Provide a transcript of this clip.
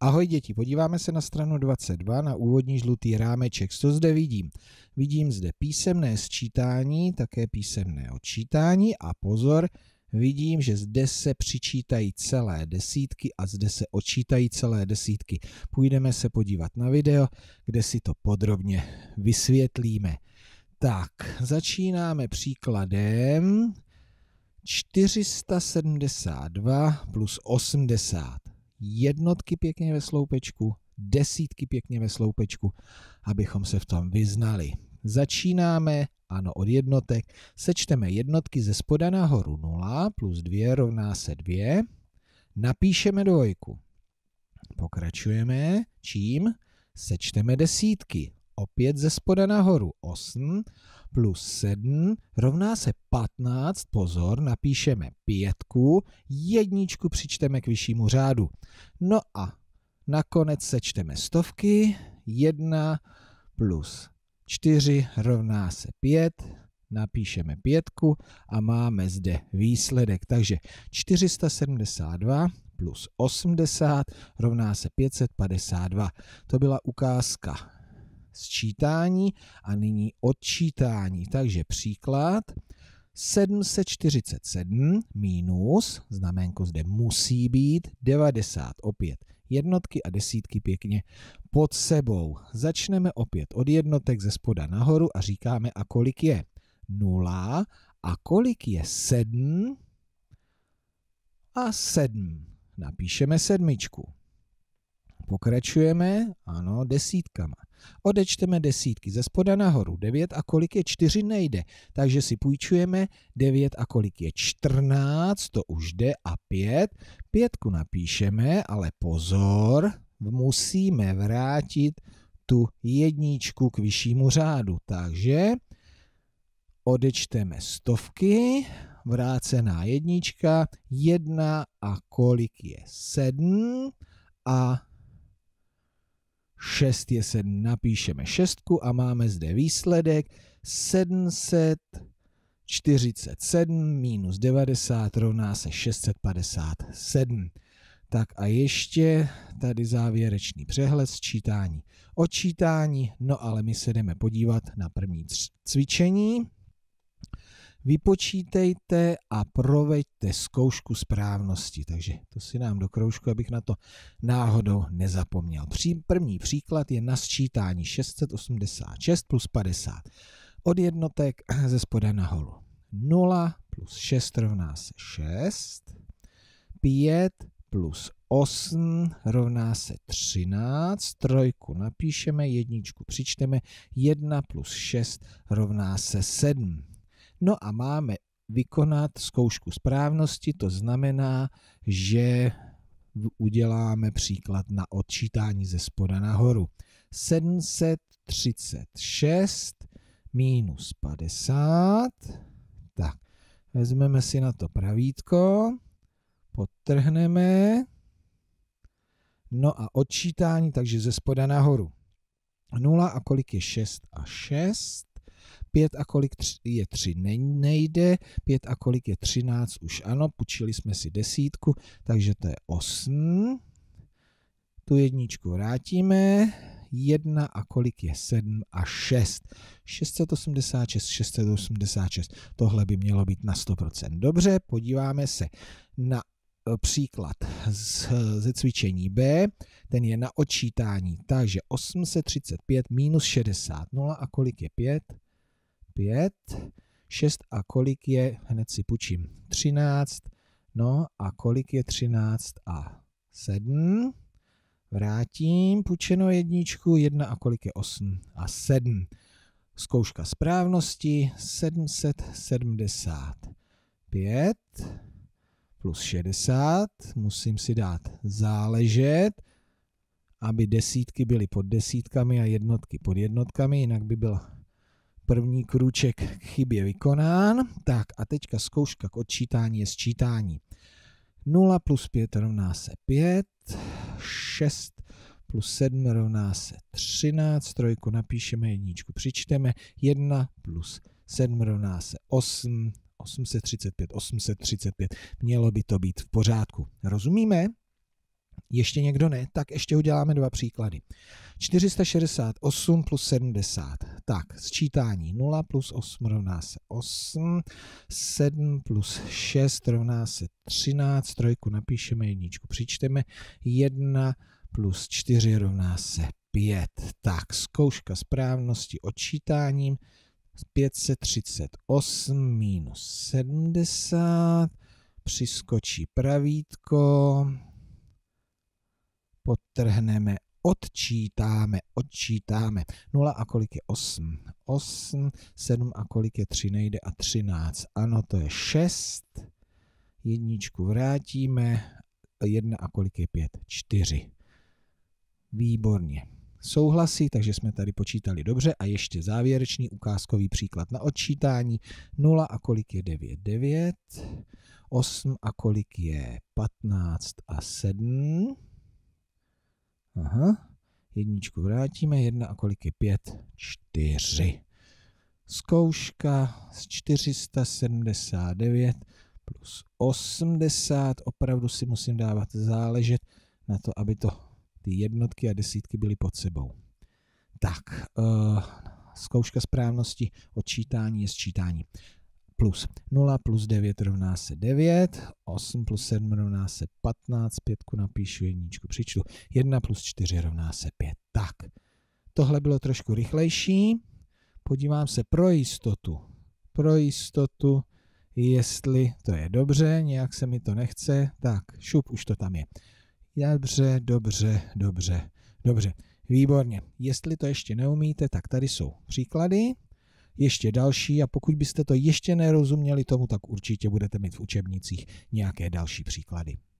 Ahoj děti, podíváme se na stranu 22 na úvodní žlutý rámeček. Co zde vidím? Vidím zde písemné sčítání, také písemné odčítání a pozor, vidím, že zde se přičítají celé desítky a zde se odčítají celé desítky. Půjdeme se podívat na video, kde si to podrobně vysvětlíme. Tak, začínáme příkladem 472 plus 80 jednotky pěkně ve sloupečku, desítky pěkně ve sloupečku, abychom se v tom vyznali. Začínáme, ano, od jednotek. Sečteme jednotky ze spoda nahoru 0 plus 2 rovná se 2. Napíšeme dvojku. Pokračujeme čím? Sečteme desítky. Opět ze spoda nahoru 8 plus 7 rovná se 15, pozor, napíšeme pětku, jedničku přičteme k vyššímu řádu. No a nakonec sečteme stovky, 1 plus 4 rovná se 5, napíšeme pětku a máme zde výsledek. Takže 472 plus 80 rovná se 552. To byla ukázka sčítání a nyní odčítání. Takže příklad 747 minus, znaménko zde musí být, 90 opět jednotky a desítky pěkně pod sebou. Začneme opět od jednotek ze spoda nahoru a říkáme, a kolik je 0 a kolik je 7 a 7. Napíšeme sedmičku. Pokračujeme, ano, desítkama. Odečteme desítky ze spoda nahoru 9 a kolik je 4 nejde, takže si půjčujeme 9 a kolik je 14, to už jde a 5. Pětku napíšeme, ale pozor, musíme vrátit tu jedničku k vyššímu řádu, takže odečteme stovky, vrácená jednička, 1 a kolik je 7 a 6 je 7, napíšeme 6 a máme zde výsledek 747 minus 90 rovná se 657. Tak a ještě tady závěrečný přehled sčítání. Odčítání, no ale my se jdeme podívat na první cvičení vypočítejte a proveďte zkoušku správnosti. Takže to si nám do kroužku, abych na to náhodou nezapomněl. první příklad je na sčítání 686 plus 50 od jednotek ze spoda nahoru. 0 plus 6 rovná se 6, 5 plus 8 rovná se 13, trojku napíšeme, jedničku přičteme, 1 plus 6 rovná se 7. No a máme vykonat zkoušku správnosti, to znamená, že uděláme příklad na odčítání ze spoda nahoru. 736 minus 50, tak vezmeme si na to pravítko, podtrhneme, no a odčítání, takže ze spoda nahoru. 0 a kolik je 6 a 6? pět a kolik tři, je tři ne, nejde, pět a kolik je třináct už ano, půjčili jsme si desítku, takže to je osm. Tu jedničku vrátíme, jedna a kolik je sedm a šest. 686, 686. Tohle by mělo být na 100%. Dobře, podíváme se na eh, příklad z, ze cvičení B, ten je na odčítání, takže 835 minus 60, 0 a kolik je 5? 5, 6 a kolik je, hned si půjčím, 13, no a kolik je 13 a 7, vrátím, půjčeno jedničku, 1 a kolik je 8 a 7. Zkouška správnosti 775 plus 60, musím si dát záležet, aby desítky byly pod desítkami a jednotky pod jednotkami, jinak by byla První krůček k chybě vykonán. Tak a teďka zkouška k odčítání je sčítání. 0 plus 5 rovná se 5, 6 plus 7 rovná se 13, trojku napíšeme, jedničku přičteme, 1 plus 7 rovná se 8, 835, 835, mělo by to být v pořádku. Rozumíme? ještě někdo ne, tak ještě uděláme dva příklady. 468 plus 70. Tak, sčítání 0 plus 8 rovná se 8, 7 plus 6 rovná se 13, trojku napíšeme, jedničku přičteme, 1 plus 4 rovná se 5. Tak, zkouška správnosti odčítáním 538 minus 70, přiskočí pravítko, odtrhneme, odčítáme, odčítáme. 0 a kolik je 8? 8, 7 a kolik je 3, nejde a 13. Ano, to je 6. Jedničku vrátíme, 1 a kolik je 5? 4. Výborně. Souhlasí, takže jsme tady počítali dobře a ještě závěrečný ukázkový příklad na odčítání. 0 a kolik je 9? 9. 8 a kolik je 15 a 7. Aha. Jedničku vrátíme, jedna a kolik je pět? Čtyři. Zkouška z 479 plus 80. Opravdu si musím dávat záležet na to, aby to ty jednotky a desítky byly pod sebou. Tak, uh, zkouška správnosti odčítání je sčítání plus. 0 plus 9 rovná se 9, 8 plus 7 rovná se 15, 5 napíšu, jedničku přičtu, 1 plus 4 rovná se 5. Tak, tohle bylo trošku rychlejší. Podívám se pro jistotu, pro jistotu, jestli to je dobře, nějak se mi to nechce, tak šup, už to tam je. Dobře, dobře, dobře, dobře, výborně. Jestli to ještě neumíte, tak tady jsou příklady ještě další a pokud byste to ještě nerozuměli tomu, tak určitě budete mít v učebnicích nějaké další příklady.